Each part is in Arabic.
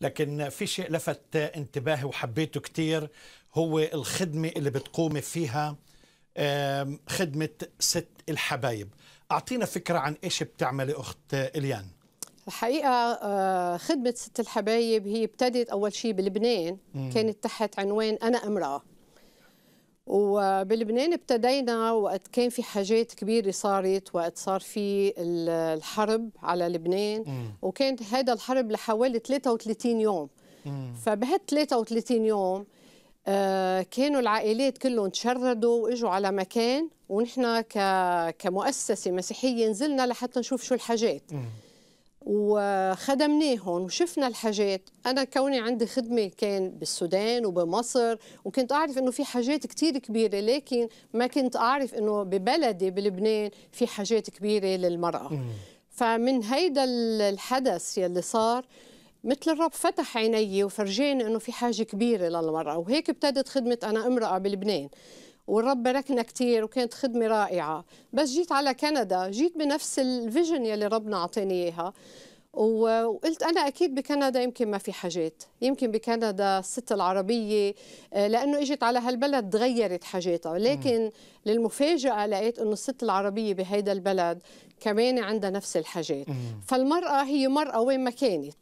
لكن في شيء لفت انتباهي وحبيته كثير هو الخدمة اللي بتقوم فيها خدمة ست الحبايب أعطينا فكرة عن إيش بتعملي أخت إليان الحقيقة آه، خدمة ست الحبايب هي ابتدت أول شيء بلبنان كانت تحت عنوان أنا امرأة وبلبنان ابتدينا وقت كان في حاجات كبيرة صارت وقت صار في الحرب على لبنان وكانت هذا الحرب لحوالي 33 يوم فبهال 33 يوم آه، كانوا العائلات كلهم تشردوا واجوا على مكان ونحن كمؤسسة مسيحية نزلنا لحتى نشوف شو الحاجات مم. وخدمناهم وشفنا الحاجات انا كوني عندي خدمه كان بالسودان وبمصر وكنت اعرف انه في حاجات كثير كبيره لكن ما كنت اعرف انه ببلدي بلبنان في حاجات كبيره للمراه فمن هيدا الحدث يلي صار مثل الرب فتح عيني وفرجاني انه في حاجه كبيره للمراه وهيك ابتدت خدمه انا امراه بلبنان والرب باركنا كثير وكانت خدمه رائعه بس جيت على كندا جيت بنفس الفيجن يلي ربنا اعطاني اياها وقلت انا اكيد بكندا يمكن ما في حاجات يمكن بكندا الست العربيه آه، لانه اجت على هالبلد تغيرت حاجاتها لكن للمفاجاه لقيت انه الست العربيه بهيدا البلد كمان عندها نفس الحاجات فالمراه هي مراه وين ما كانت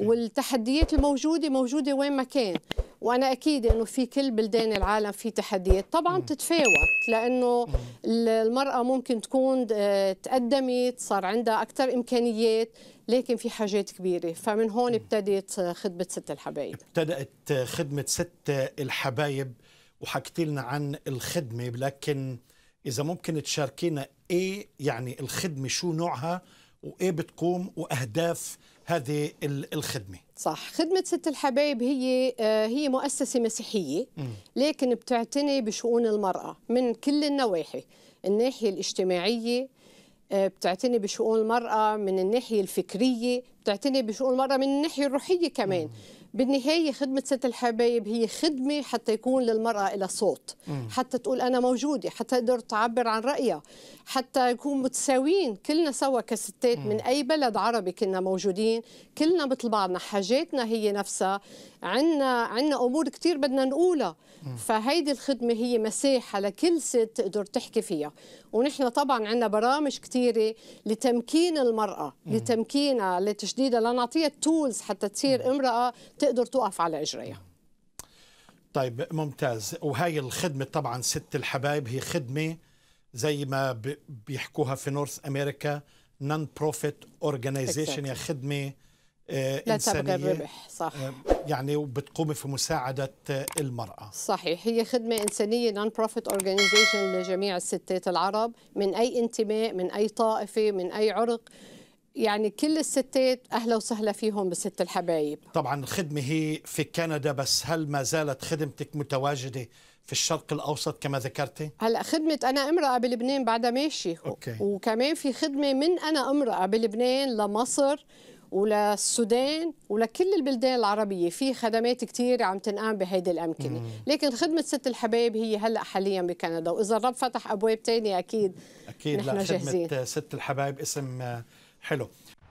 والتحديات الموجوده موجوده وين ما كان وانا اكيد انه في كل بلدان العالم في تحديات طبعا تتفاوت لانه المراه ممكن تكون آه، تقدمت صار عندها اكثر امكانيات لكن في حاجات كبيره فمن هون ابتدت آه، خدمه ست الحبايب ابتدات آه، خدمه ست الحبايب وحكيت لنا عن الخدمه لكن اذا ممكن تشاركينا ايه يعني الخدمه شو نوعها وايه بتقوم واهداف هذه الخدمه صح خدمه ست الحبايب هي آه، هي مؤسسه مسيحيه لكن بتعتني بشؤون المراه من كل النواحي الناحيه الاجتماعيه آه، بتعتني بشؤون المراه من الناحيه الفكريه بتعتني بشؤون المراه من الناحيه الروحيه كمان بالنهايه خدمه ست الحبايب هي خدمه حتى يكون للمراه لها صوت حتى تقول انا موجوده حتى تقدر تعبر عن رايها حتى يكون متساويين كلنا سوا كستات من اي بلد عربي كنا موجودين كلنا مثل بعضنا حاجاتنا هي نفسها عندنا عندنا امور كثير بدنا نقولها فهيدي الخدمه هي مساحه لكل ست تقدر تحكي فيها ونحن طبعا عندنا برامج كثيره لتمكين المراه لتمكينها لتشديدها لنعطيها التولز حتى تصير امراه تقدر تقف على اجريها طيب ممتاز وهي الخدمه طبعا ست الحبايب هي خدمه زي ما بيحكوها في نورث امريكا نون بروفيت اورجانيزيشن يا خدمه آه، لا تبغى الربح صح آه، يعني وبتقوم في مساعدة آه، المرأة صحيح هي خدمة إنسانية نون بروفيت أورجانيزيشن لجميع الستات العرب من أي انتماء من أي طائفة من أي عرق يعني كل الستات اهلا وسهلا فيهم بست الحبايب طبعا الخدمه هي في كندا بس هل ما زالت خدمتك متواجده في الشرق الاوسط كما ذكرتي هلا خدمه انا امراه بلبنان بعدها ماشي أوكي. وكمان في خدمه من انا امراه بلبنان لمصر وللسودان ولكل البلدان العربيه في خدمات كثير عم تنقام بهيدي الامكنه مم. لكن خدمه ست الحبايب هي هلا حاليا بكندا واذا الرب فتح ابواب ثانيه اكيد اكيد نحن لا خدمه جاهزين. ست الحبايب اسم حلو